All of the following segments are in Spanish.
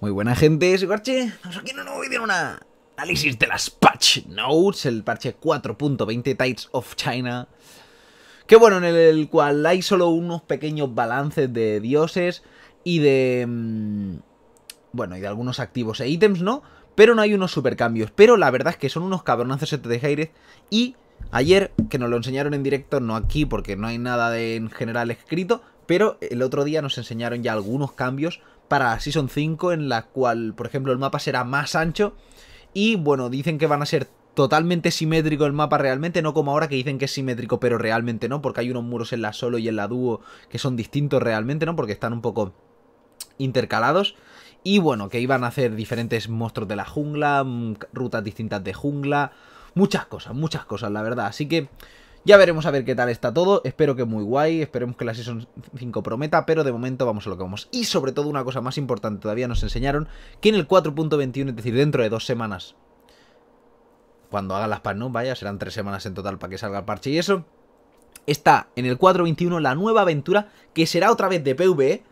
Muy buena gente, soy Garche. aquí en un nuevo vídeo, una análisis de las patch notes, el parche 4.20 Tides of China. Que bueno, en el cual hay solo unos pequeños balances de dioses y de... Mm, bueno, y de algunos activos e ítems, ¿no? Pero no hay unos super cambios, Pero la verdad es que son unos cabronazos de Jairez y... Ayer, que nos lo enseñaron en directo, no aquí porque no hay nada en general escrito, pero el otro día nos enseñaron ya algunos cambios para Season 5, en la cual, por ejemplo, el mapa será más ancho. Y bueno, dicen que van a ser totalmente simétrico el mapa realmente, no como ahora que dicen que es simétrico, pero realmente no, porque hay unos muros en la solo y en la dúo que son distintos realmente, ¿no? Porque están un poco intercalados. Y bueno, que iban a hacer diferentes monstruos de la jungla, mm, rutas distintas de jungla, muchas cosas, muchas cosas, la verdad. Así que ya veremos a ver qué tal está todo, espero que muy guay, esperemos que la Season 5 prometa, pero de momento vamos a lo que vamos. Y sobre todo una cosa más importante, todavía nos enseñaron que en el 4.21, es decir, dentro de dos semanas, cuando hagan las PAN, ¿no? Vaya, serán tres semanas en total para que salga el parche y eso. Está en el 4.21 la nueva aventura, que será otra vez de PvE,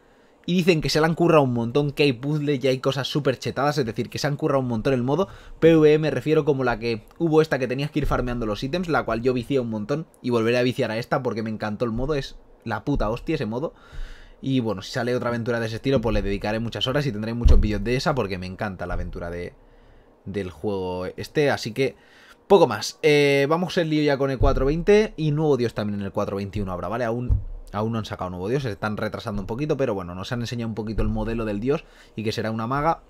y dicen que se la han currado un montón, que hay puzzles y hay cosas súper chetadas, es decir, que se han currado un montón el modo. PvE me refiero como la que hubo esta que tenías que ir farmeando los ítems, la cual yo vicié un montón y volveré a viciar a esta porque me encantó el modo, es la puta hostia ese modo. Y bueno, si sale otra aventura de ese estilo, pues le dedicaré muchas horas y tendré muchos vídeos de esa porque me encanta la aventura de, del juego este, así que... Poco más, eh, vamos el lío ya con el 420 y nuevo Dios también en el 421 habrá, ¿vale? Aún Aún no han sacado nuevo dios, se están retrasando un poquito, pero bueno, nos han enseñado un poquito el modelo del dios y que será una maga,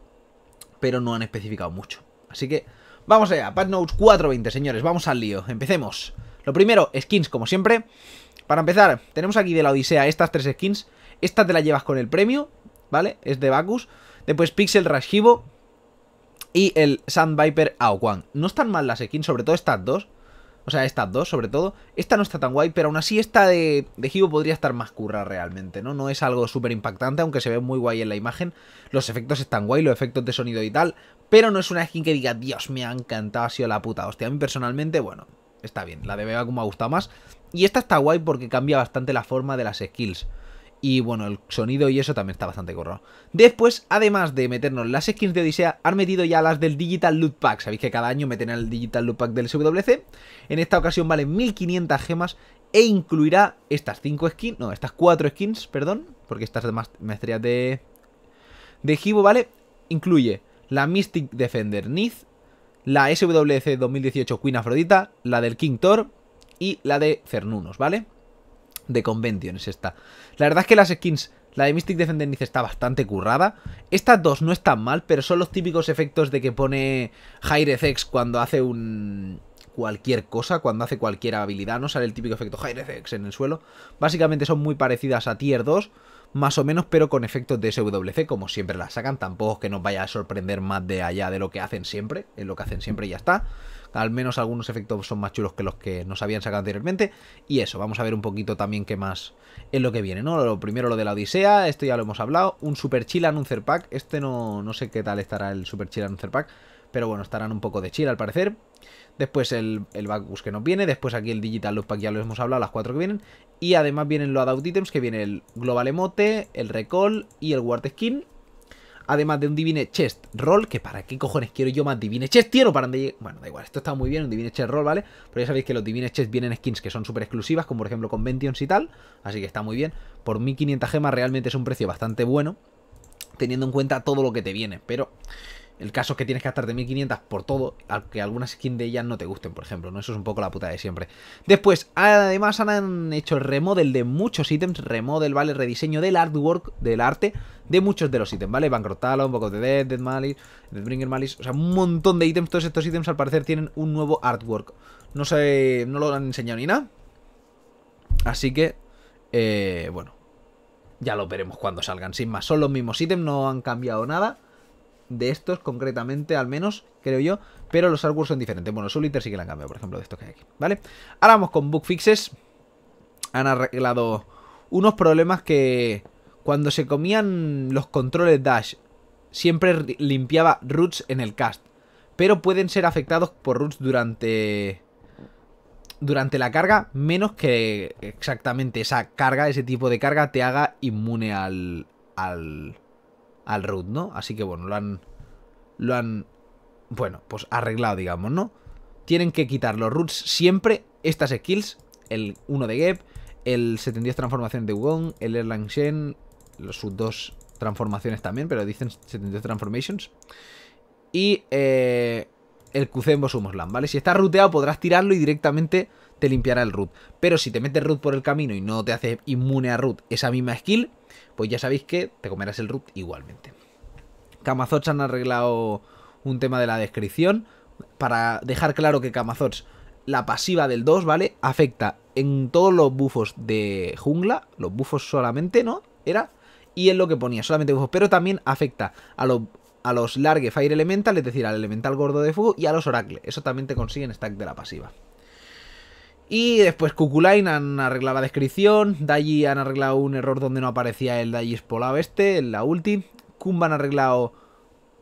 pero no han especificado mucho. Así que vamos allá, Pad Notes 420, señores, vamos al lío, empecemos. Lo primero, skins como siempre. Para empezar, tenemos aquí de la Odisea estas tres skins. Esta te la llevas con el premio, ¿vale? Es de Bacchus. Después Pixel Rashibo y el Sand Viper Aoquan. No están mal las skins, sobre todo estas dos. O sea, estas dos sobre todo. Esta no está tan guay, pero aún así esta de, de podría estar más curra realmente, ¿no? No es algo súper impactante, aunque se ve muy guay en la imagen. Los efectos están guay, los efectos de sonido y tal. Pero no es una skin que diga, Dios, me ha encantado, ha sido la puta hostia. A mí personalmente, bueno, está bien. La de Vega como me ha gustado más. Y esta está guay porque cambia bastante la forma de las skills. Y bueno, el sonido y eso también está bastante corro. Después, además de meternos las skins de Odisea, han metido ya las del Digital Loot Pack. Sabéis que cada año meten el Digital Loot Pack del SWC. En esta ocasión valen 1500 gemas e incluirá estas 5 skins, no, estas 4 skins, perdón, porque estas maestrías de, de Hibo, ¿vale? Incluye la Mystic Defender Niz, la SWC 2018 Queen Afrodita, la del King Thor y la de Cernunos, ¿vale? de Convention es esta. La verdad es que las skins, la de Mystic Defender está bastante currada. Estas dos no están mal, pero son los típicos efectos de que pone Ex cuando hace un cualquier cosa, cuando hace cualquier habilidad, no sale el típico efecto Ex en el suelo. Básicamente son muy parecidas a Tier 2, más o menos, pero con efectos de SWC, como siempre la sacan. Tampoco es que nos vaya a sorprender más de allá de lo que hacen siempre. En lo que hacen siempre y ya está. Al menos algunos efectos son más chulos que los que nos habían sacado anteriormente. Y eso, vamos a ver un poquito también qué más es lo que viene, ¿no? Lo primero lo de la Odisea, esto ya lo hemos hablado. Un Super Chill Anuncer Pack. Este no, no sé qué tal estará el Super Chill Anuncer Pack. Pero bueno, estarán un poco de chill al parecer. Después el, el que nos viene. Después aquí el Digital Loop, Pack ya lo hemos hablado, las cuatro que vienen. Y además vienen los Adout Items, que viene el Global Emote, el Recall y el Ward Skin. Además de un Divine Chest Roll, que para qué cojones quiero yo más Divine Chest, quiero para paran Bueno, da igual, esto está muy bien, un Divine Chest Roll, ¿vale? Pero ya sabéis que los Divine Chest vienen skins que son súper exclusivas, como por ejemplo Conventions y tal. Así que está muy bien. Por 1500 gemas realmente es un precio bastante bueno, teniendo en cuenta todo lo que te viene. Pero el caso es que tienes que gastarte 1500 por todo, aunque algunas skins de ellas no te gusten, por ejemplo. ¿no? Eso es un poco la puta de siempre. Después, además han hecho el remodel de muchos ítems. Remodel, ¿vale? Rediseño del artwork, del arte, de muchos de los ítems, ¿vale? Van Talon, un de de Dead, Dead Malice, Deadbringer Malice. O sea, un montón de ítems. Todos estos ítems al parecer tienen un nuevo artwork. No sé, no lo han enseñado ni nada. Así que, eh, bueno, ya lo veremos cuando salgan. Sin más, son los mismos ítems, no han cambiado nada de estos concretamente, al menos, creo yo. Pero los artworks son diferentes. Bueno, Soliter sí que la han cambiado, por ejemplo, de estos que hay aquí, ¿vale? Ahora vamos con bug fixes. Han arreglado unos problemas que cuando se comían los controles dash siempre limpiaba roots en el cast. Pero pueden ser afectados por roots durante durante la carga, menos que exactamente esa carga, ese tipo de carga, te haga inmune al, al, al root, ¿no? Así que bueno, lo han... Lo han... Bueno, pues arreglado, digamos, ¿no? Tienen que quitar los roots siempre, estas skills, el 1 de gap, el 72 transformación de Wong, el Erlang Shen, los, sus dos transformaciones también, pero dicen 72 transformations. Y eh, el QC en ¿vale? Si está ruteado podrás tirarlo y directamente limpiará el root. Pero si te metes root por el camino y no te hace inmune a root esa misma skill, pues ya sabéis que te comerás el root igualmente. Camazotz han arreglado un tema de la descripción para dejar claro que Camazotz la pasiva del 2, ¿vale? Afecta en todos los bufos de jungla, los bufos solamente, ¿no? Era... Y en lo que ponía, solamente bufos, pero también afecta a los a los Large Fire Elemental, es decir, al Elemental Gordo de Fuego y a los oracles, Eso también te consiguen stack de la pasiva. Y después Kukulain han arreglado la descripción, Daji han arreglado un error donde no aparecía el Daji spolado este, en la ulti, Kumba han arreglado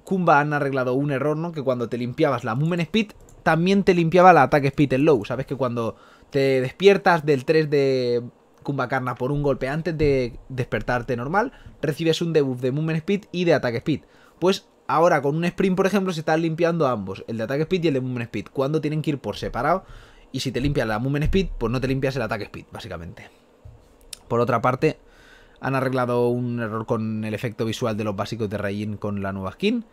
Kumba han arreglado un error, ¿no? Que cuando te limpiabas la Mumen Speed, también te limpiaba la ataque Speed en Low, ¿sabes? Que cuando te despiertas del 3 de Kumba Karna por un golpe antes de despertarte normal, recibes un debuff de Mumen Speed y de ataque Speed. Pues ahora con un sprint, por ejemplo, se están limpiando ambos, el de ataque Speed y el de Mumen Speed, cuando tienen que ir por separado y si te limpias la Movement Speed, pues no te limpias el ataque Speed, básicamente. Por otra parte, han arreglado un error con el efecto visual de los básicos de Rayin con la nueva skin.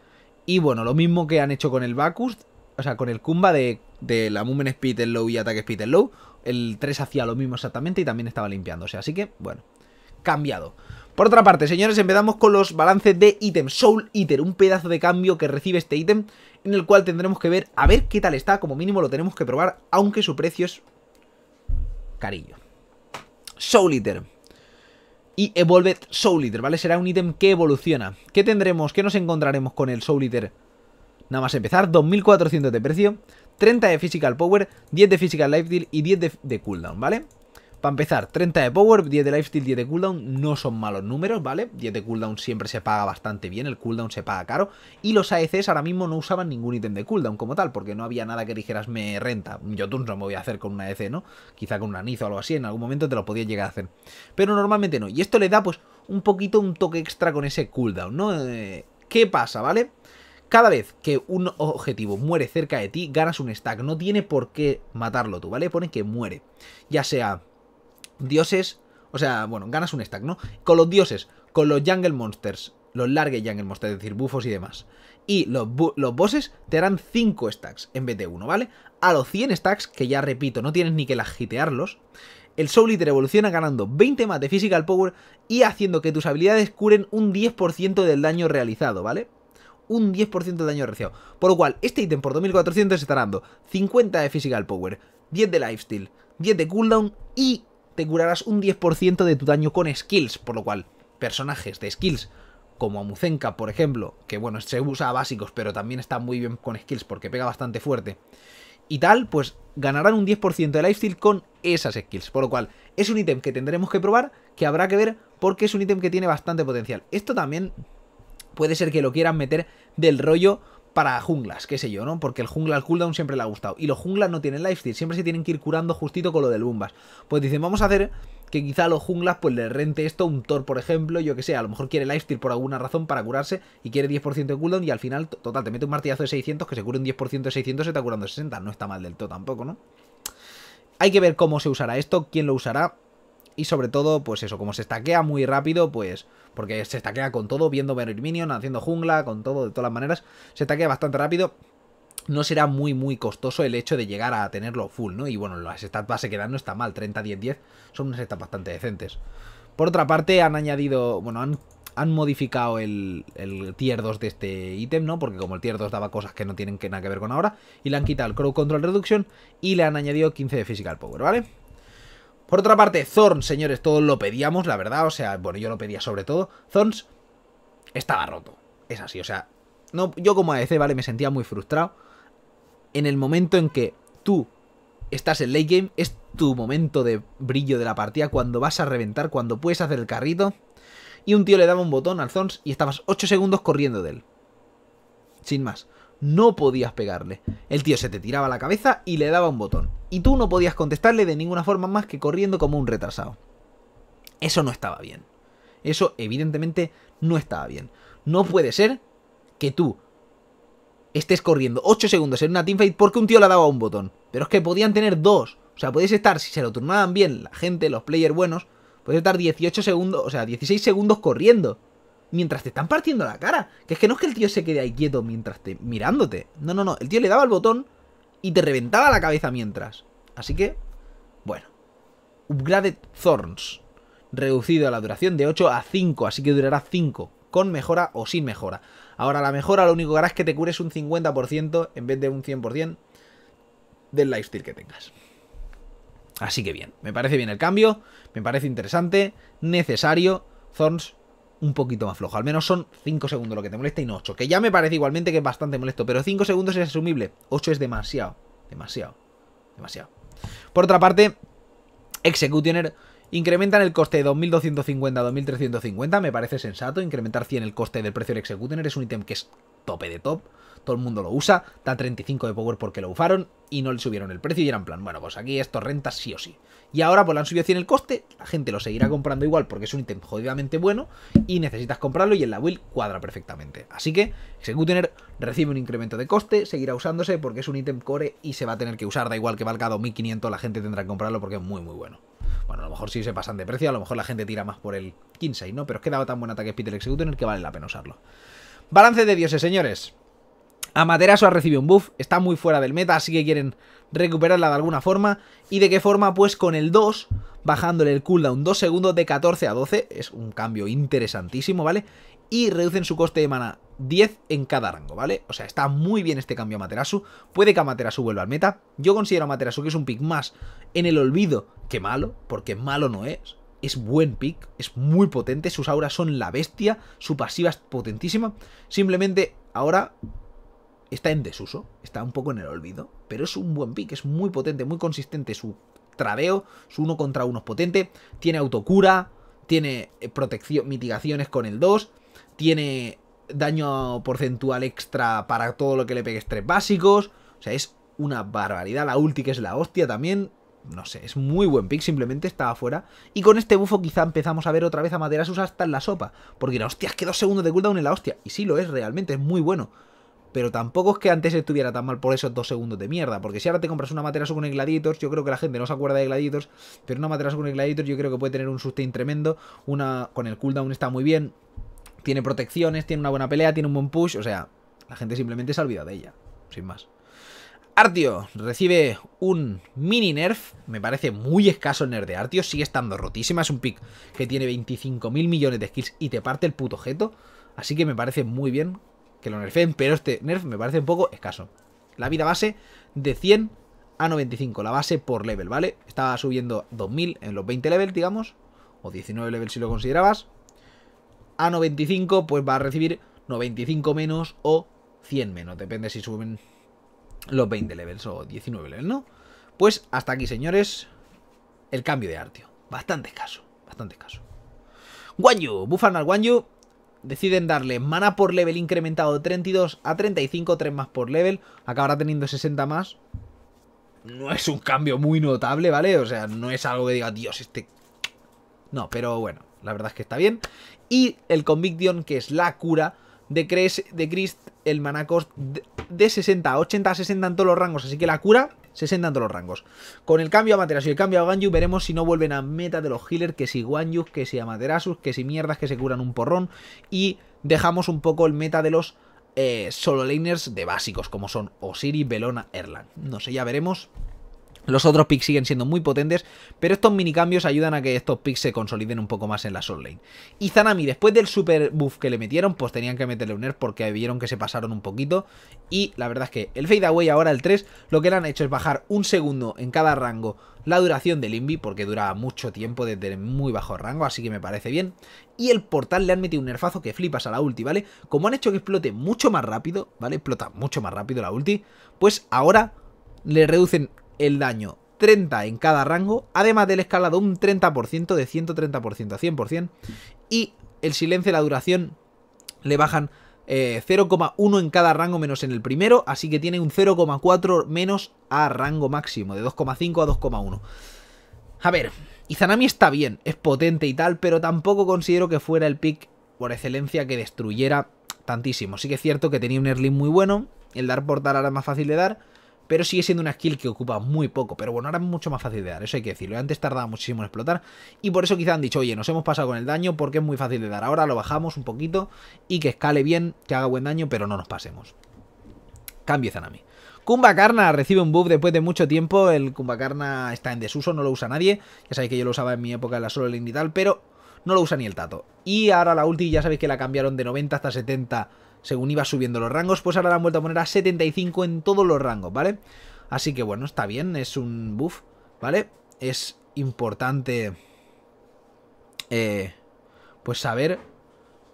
Y bueno, lo mismo que han hecho con el Bacus, o sea, con el Kumba de, la Movement Speed en Low y Ataque Speed en Low. El 3 hacía lo mismo exactamente y también estaba limpiándose. Así que, bueno, cambiado. Por otra parte, señores, empezamos con los balances de ítem. Soul Eater, un pedazo de cambio que recibe este ítem, en el cual tendremos que ver a ver qué tal está. Como mínimo lo tenemos que probar, aunque su precio es carillo. Soul Eater. Y Evolved Soul Eater, ¿vale? Será un ítem que evoluciona. ¿Qué tendremos? ¿Qué nos encontraremos con el Soul Eater? Nada más empezar, 2400 de precio, 30 de Physical Power, 10 de Physical Life Deal y 10 de, de cooldown, ¿vale? Para empezar, 30 de power, 10 de lifesteal, 10 de cooldown, no son malos números, ¿vale? 10 de cooldown siempre se paga bastante bien, el cooldown se paga caro. Y los AECs ahora mismo no usaban ningún ítem de cooldown como tal, porque no había nada que dijeras me renta. Yo tú no me voy a hacer con una AEC, ¿no? Quizá con un anizo o algo así, en algún momento te lo podías llegar a hacer. Pero normalmente no. Y esto le da pues un poquito un toque extra con ese cooldown, ¿no? Eh, ¿Qué pasa, vale? Cada vez que un objetivo muere cerca de ti, ganas un stack. No tiene por qué matarlo tú, ¿vale? Pone que muere. Ya sea dioses, o sea, bueno, ganas un stack, ¿no? Con los dioses, con los jungle monsters, los large jungle monsters, es decir, bufos y demás. Y los, bosses te harán 5 stacks en vez de 1, ¿vale? A los 100 stacks, que ya repito, no tienes ni que lagitearlos, el Soul Eater evoluciona ganando 20 más de Physical Power y haciendo que tus habilidades curen un 10% del daño realizado, ¿vale? un 10% de daño realizado. Por lo cual, este ítem por 2400 estará dando 50 de Physical Power, 10 de Lifesteal, 10 de cooldown y te curarás un 10% de tu daño con skills, por lo cual personajes de skills como Amuzenka, por ejemplo, que bueno, se usa a básicos, pero también está muy bien con skills porque pega bastante fuerte. Y tal, pues ganarán un 10% de lifesteal con esas skills. Por lo cual, es un ítem que tendremos que probar, que habrá que ver, porque es un ítem que tiene bastante potencial. Esto también puede ser que lo quieran meter del rollo para junglas, qué sé yo, ¿no? Porque el jungla al cooldown siempre le ha gustado. Y los junglas no tienen lifesteal, siempre se tienen que ir curando justito con lo del Bumbas. Pues dicen, vamos a hacer que quizá a los junglas pues le rente esto un Thor, por ejemplo, yo que sé, a lo mejor quiere lifesteal por alguna razón para curarse y quiere 10% de cooldown y al final, total, te mete un martillazo de 600 que se cure un 10% de 600 se está curando 60, no está mal del todo tampoco, ¿no? Hay que ver cómo se usará esto, quién lo usará, y sobre todo, pues eso, como se taquea muy rápido, pues... Porque se taquea con todo, viendo Venir Minion, haciendo jungla, con todo, de todas las maneras. Se taquea bastante rápido no será muy muy costoso el hecho de llegar a tenerlo full, ¿no? Y bueno, las stats base que dan no está mal, 30, 10, 10, son unas stats bastante decentes. Por otra parte, han añadido, bueno, han, han modificado el, el, tier 2 de este ítem, ¿no? Porque como el tier 2 daba cosas que no tienen que, nada que ver con ahora, y le han quitado el Crow Control Reduction y le han añadido 15 de Physical Power, ¿vale? Por otra parte, Thorns, señores, todos lo pedíamos, la verdad, o sea, bueno, yo lo pedía sobre todo. Thorns estaba roto, es así, o sea, no, yo como ADC, ¿vale? Me sentía muy frustrado. En el momento en que tú estás en late game, es tu momento de brillo de la partida, cuando vas a reventar, cuando puedes hacer el carrito. Y un tío le daba un botón al Thorns y estabas 8 segundos corriendo de él. Sin más no podías pegarle. El tío se te tiraba la cabeza y le daba un botón. Y tú no podías contestarle de ninguna forma más que corriendo como un retrasado. Eso no estaba bien. Eso evidentemente no estaba bien. No puede ser que tú estés corriendo 8 segundos en una teamfight porque un tío le daba un botón. Pero es que podían tener dos. O sea, podéis estar, si se lo turnaban bien la gente, los players buenos, podéis estar 18 segundos, o sea, 16 segundos corriendo mientras te están partiendo la cara. Que es que no es que el tío se quede ahí quieto mientras te mirándote. No, no, no. El tío le daba el botón y te reventaba la cabeza mientras. Así que, bueno. Upgraded Thorns. Reducido a la duración de 8 a 5, así que durará 5. Con mejora o sin mejora. Ahora, la mejora lo único que hará es que te cures un 50% en vez de un 100% del lifestyle que tengas. Así que bien, me parece bien el cambio, me parece interesante, necesario. Thorns un poquito más flojo. Al menos son 5 segundos lo que te molesta y no 8. Que ya me parece igualmente que es bastante molesto, pero 5 segundos es asumible. 8 es demasiado. Demasiado. Demasiado. Por otra parte, Executioner incrementan el coste de 2.250 a 2.350. Me parece sensato incrementar 100 el coste del precio del Executioner. Es un ítem que es tope de top todo el mundo lo usa, da 35 de power porque lo usaron y no le subieron el precio y eran plan, bueno, pues aquí esto renta sí o sí. Y ahora pues lo han subido 100 el coste, la gente lo seguirá comprando igual porque es un ítem jodidamente bueno y necesitas comprarlo y en la build cuadra perfectamente. Así que Executioner recibe un incremento de coste, seguirá usándose porque es un ítem core y se va a tener que usar, da igual que valga 2500, la gente tendrá que comprarlo porque es muy muy bueno. Bueno, a lo mejor sí se pasan de precio, a lo mejor la gente tira más por el 15, ¿no? Pero es que daba tan buen ataque Peter Executioner que vale la pena usarlo. Balance de dioses, señores. Amaterasu ha recibido un buff, está muy fuera del meta, así que quieren recuperarla de alguna forma. ¿Y de qué forma? Pues con el 2, bajándole el cooldown 2 segundos de 14 a 12, es un cambio interesantísimo, ¿vale? Y reducen su coste de mana 10 en cada rango, ¿vale? O sea, está muy bien este cambio a Amaterasu. Puede que Amaterasu vuelva al meta. Yo considero a Amaterasu que es un pick más en el olvido que malo, porque malo no es. Es buen pick, es muy potente, sus auras son la bestia, su pasiva es potentísima. Simplemente ahora está en desuso, está un poco en el olvido, pero es un buen pick, es muy potente, muy consistente. Su tradeo, su uno contra uno es potente, tiene autocura, tiene eh, protección, mitigaciones con el 2, tiene daño porcentual extra para todo lo que le pegues tres básicos. O sea, es una barbaridad. La ulti que es la hostia también. No sé, es muy buen pick, simplemente estaba fuera. Y con este bufo quizá empezamos a ver otra vez a Materasus hasta en la sopa. Porque la hostia, es que dos segundos de cooldown en la hostia. Y sí lo es realmente, es muy bueno pero tampoco es que antes estuviera tan mal por esos dos segundos de mierda, porque si ahora te compras una materazo con el Gladiators, yo creo que la gente no se acuerda de Gladiators, pero una materazo con el Gladiators yo creo que puede tener un sustain tremendo, una con el cooldown está muy bien, tiene protecciones, tiene una buena pelea, tiene un buen push, o sea, la gente simplemente se ha olvidado de ella, sin más. Artio recibe un mini nerf, me parece muy escaso el nerf de Artio, sigue estando rotísima, es un pick que tiene 25.000 millones de skills y te parte el puto jeto así que me parece muy bien que lo nerfeen, pero este nerf me parece un poco escaso. La vida base de 100 a 95, la base por level, ¿vale? Estaba subiendo 2000 en los 20 levels, digamos, o 19 levels si lo considerabas. A 95 pues va a recibir 95 menos o 100 menos, depende si suben los 20 levels o 19 levels, ¿no? Pues hasta aquí, señores, el cambio de artio. Bastante escaso, bastante escaso. Guanyu, bufan al Guanyu deciden darle mana por level incrementado de 32 a 35, 3 más por level, acabará teniendo 60 más. No es un cambio muy notable, ¿vale? O sea, no es algo que diga, Dios, este... No, pero bueno, la verdad es que está bien. Y el Conviction, que es la cura de, Christ, el mana cost de 60 a 80 a 60 en todos los rangos. Así que la cura se sentan todos los rangos. Con el cambio a Materasu y el cambio a Ganju, veremos si no vuelven a meta de los healers, que si Ganju, que si Amaterasu, que si mierdas que se curan un porrón. Y dejamos un poco el meta de los eh, solo laners de básicos, como son Osiri, Belona, Erlang. No sé, ya veremos. Los otros picks siguen siendo muy potentes, pero estos mini cambios ayudan a que estos picks se consoliden un poco más en la short lane. Y Zanami, después del super buff que le metieron, pues tenían que meterle un nerf porque vieron que se pasaron un poquito. Y la verdad es que el fade away ahora, el 3, lo que le han hecho es bajar un segundo en cada rango la duración del Invi, porque dura mucho tiempo desde muy bajo rango, así que me parece bien. Y el portal le han metido un nerfazo que flipas a la ulti, ¿vale? Como han hecho que explote mucho más rápido, ¿vale? Explota mucho más rápido la ulti, pues ahora le reducen el daño 30 en cada rango, además del escalado un 30%, de 130% a 100%, y el silencio y la duración le bajan 0,1 eh, en cada rango menos en el primero, así que tiene un 0,4 menos a rango máximo, de 2,5 a 2,1. A ver, Izanami está bien, es potente y tal, pero tampoco considero que fuera el pick por excelencia que destruyera tantísimo. Sí que es cierto que tenía un early muy bueno, el dar portal era más fácil de dar, pero sigue siendo una skill que ocupa muy poco. Pero bueno, ahora es mucho más fácil de dar, eso hay que decirlo. Antes tardaba muchísimo en explotar y por eso quizá han dicho, oye, nos hemos pasado con el daño porque es muy fácil de dar. Ahora lo bajamos un poquito y que escale bien, que haga buen daño, pero no nos pasemos. Cambio Zanami. Kumbakarna recibe un buff después de mucho tiempo. El Kumbakarna está en desuso, no lo usa nadie. Ya sabéis que yo lo usaba en mi época en la solo el y tal, pero no lo usa ni el tato. Y ahora la ulti ya sabéis que la cambiaron de 90 hasta 70 según iba subiendo los rangos, pues ahora la han vuelto a poner a 75 en todos los rangos, ¿vale? Así que bueno, está bien, es un buff, ¿vale? Es importante eh, pues saber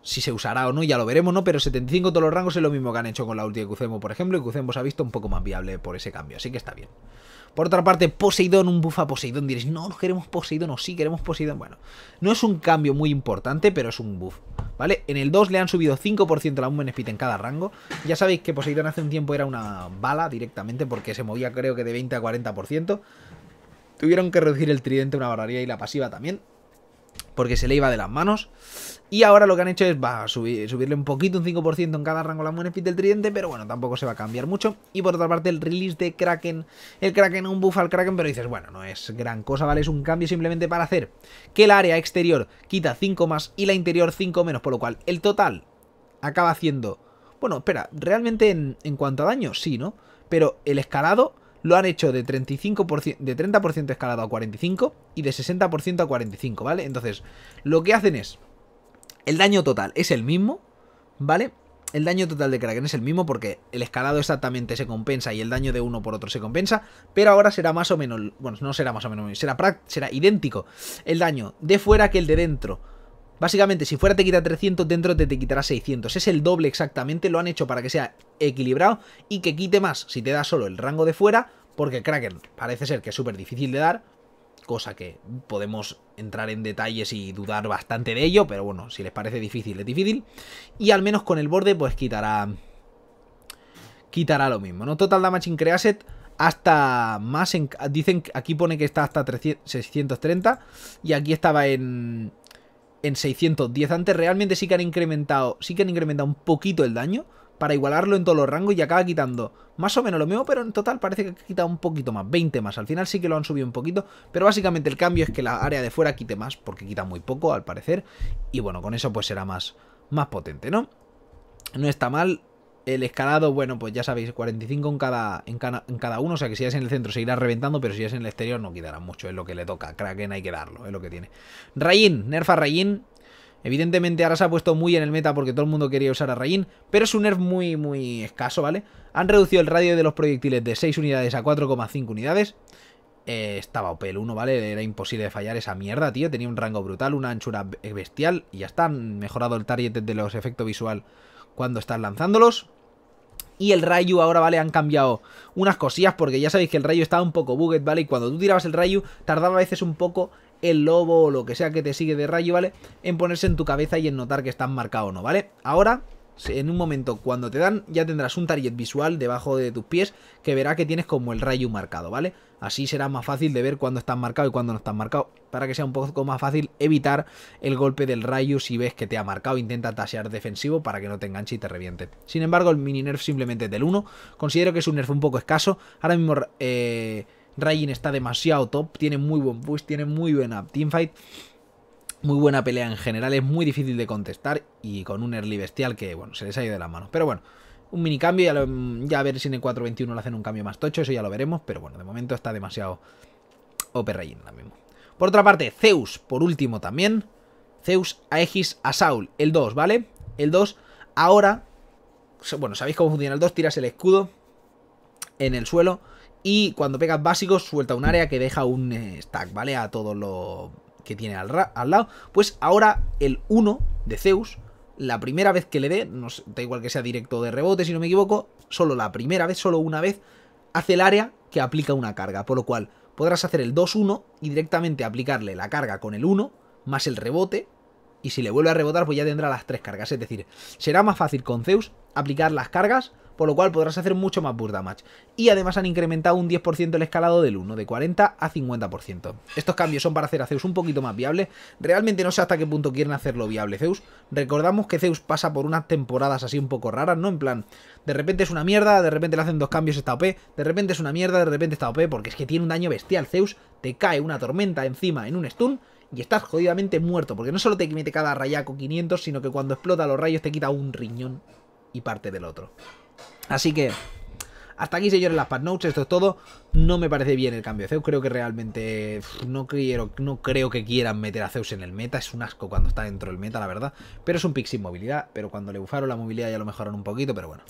si se usará o no, ya lo veremos, ¿no? Pero 75 en todos los rangos es lo mismo que han hecho con la ulti de Kucemo, por ejemplo, y Kucemo se ha visto un poco más viable por ese cambio, así que está bien. Por otra parte, Poseidón, un buff a Poseidón. Diréis, no, no queremos Poseidón o sí queremos Poseidón. Bueno, no es un cambio muy importante, pero es un buff. ¿Vale? En el 2 le han subido 5% la un Speed en cada rango. Ya sabéis que Poseidón hace un tiempo era una bala directamente porque se movía creo que de 20 a 40%. Tuvieron que reducir el tridente una barbaridad y la pasiva también porque se le iba de las manos. Y ahora lo que han hecho es subirle un poquito, un 5% en cada rango la Fit del tridente, pero bueno, tampoco se va a cambiar mucho. Y por otra parte, el release de Kraken, el Kraken, un buff al Kraken, pero dices, bueno, no es gran cosa, ¿vale? Es un cambio simplemente para hacer que el área exterior quita 5 más y la interior 5 menos, por lo cual el total acaba haciendo... Bueno, espera, realmente en, en cuanto a daño, sí, ¿no? Pero el escalado lo han hecho de 35%, de 30% escalado a 45 y de 60% a 45, ¿vale? Entonces, lo que hacen es, el daño total es el mismo, ¿vale? El daño total de Kraken es el mismo porque el escalado exactamente se compensa y el daño de uno por otro se compensa, pero ahora será más o menos, bueno, no será más o menos, será, será idéntico el daño de fuera que el de dentro Básicamente, si fuera te quita 300, dentro te, quitará 600. Es el doble exactamente, lo han hecho para que sea equilibrado y que quite más si te da solo el rango de fuera, porque Kraken parece ser que es súper difícil de dar, cosa que podemos entrar en detalles y dudar bastante de ello, pero bueno, si les parece difícil, es difícil. Y al menos con el borde, pues quitará... Quitará lo mismo, ¿no? Total Damage in hasta más en, dicen aquí pone que está hasta 630 y aquí estaba en en 610. Antes realmente sí que han incrementado, sí que han incrementado un poquito el daño para igualarlo en todos los rangos y acaba quitando más o menos lo mismo, pero en total parece que ha un poquito más, 20 más. Al final sí que lo han subido un poquito, pero básicamente el cambio es que la área de fuera quite más, porque quita muy poco al parecer, y bueno, con eso pues será más, más potente, ¿no? No está mal, el escalado, bueno, pues ya sabéis, 45 en cada, en, cada, uno. O sea que si es en el centro seguirá reventando, pero si es en el exterior no quedará mucho. Es lo que le toca. Kraken hay que darlo, es lo que tiene. Rayin, nerfa a Rayin. Evidentemente ahora se ha puesto muy en el meta porque todo el mundo quería usar a Rayin, pero es un nerf muy, muy escaso, ¿vale? Han reducido el radio de los proyectiles de 6 unidades a 4,5 unidades. Eh, estaba Opel 1, ¿vale? Era imposible fallar esa mierda, tío. Tenía un rango brutal, una anchura bestial y ya está. Han mejorado el target de los efectos visual cuando están lanzándolos y el rayo ahora, ¿vale? Han cambiado unas cosillas porque ya sabéis que el rayo estaba un poco bugged, ¿vale? Y cuando tú tirabas el rayo tardaba a veces un poco el lobo o lo que sea que te sigue de rayo ¿vale? En ponerse en tu cabeza y en notar que estás marcado o no, ¿vale? Ahora en un momento cuando te dan ya tendrás un target visual debajo de tus pies que verá que tienes como el rayo marcado, ¿vale? Así será más fácil de ver cuando están marcados y cuando no están marcados. Para que sea un poco más fácil evitar el golpe del rayo si ves que te ha marcado. Intenta tasear defensivo para que no te enganche y te reviente. Sin embargo, el mini nerf simplemente es del 1. Considero que es un nerf un poco escaso. Ahora mismo... Eh, está demasiado top, tiene muy buen push, tiene muy buena teamfight muy buena pelea en general, es muy difícil de contestar y con un early bestial que, bueno, se les ha ido de las manos. Pero bueno, un mini cambio. Ya, a ver si en el 4.21 le hacen un cambio más tocho, eso ya lo veremos. Pero bueno, de momento está demasiado OP la mismo. Por otra parte, Zeus, por último también. Zeus, Aegis, a Saul, el 2, ¿vale? El 2 ahora... Bueno, sabéis cómo funciona el 2, tiras el escudo en el suelo y cuando pegas básicos suelta un área que deja un eh, stack, ¿vale? A todo lo que tiene al, al lado. Pues ahora el 1 de Zeus la primera vez que le dé, da igual que sea directo de rebote si no me equivoco, solo la primera vez, solo una vez, hace el área que aplica una carga, por lo cual podrás hacer el 2-1 y directamente aplicarle la carga con el 1 más el rebote y si le vuelve a rebotar, pues ya tendrá las tres cargas. Es decir, será más fácil con Zeus aplicar las cargas, por lo cual podrás hacer mucho más burda match. Y además han incrementado un 10% el escalado del 1, de 40 a 50%. Estos cambios son para hacer a Zeus un poquito más viable. Realmente no sé hasta qué punto quieren hacerlo viable Zeus. Recordamos que Zeus pasa por unas temporadas así un poco raras, ¿no? En plan, de repente es una mierda, de repente le hacen dos cambios, está OP, de repente es una mierda, de repente está OP, porque es que tiene un daño bestial Zeus, te cae una tormenta encima en un stun y estás jodidamente muerto, porque no solo te mete cada rayaco 500, sino que cuando explota los rayos te quita un riñón y parte del otro. Así que, hasta aquí señores las patch notes, esto es todo. No me parece bien el cambio de Zeus, creo que realmente no, quiero, no creo que quieran meter a Zeus en el meta, es un asco cuando está dentro del meta, la verdad. Pero es un pick sin movilidad, pero cuando le bufaron la movilidad ya lo mejoraron un poquito, pero bueno.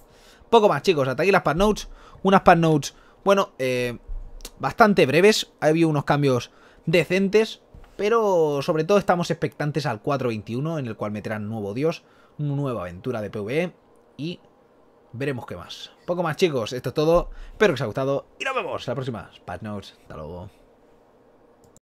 Poco más chicos, hasta aquí las patch notes, unas patch notes, bueno, eh, bastante breves, ha habido unos cambios decentes, pero sobre todo estamos expectantes al 4.21, en el cual meterán nuevo dios, una nueva aventura de PvE y veremos qué más. Poco más chicos, esto es todo, espero que os haya gustado y nos vemos la próxima. Patch Notes, hasta luego.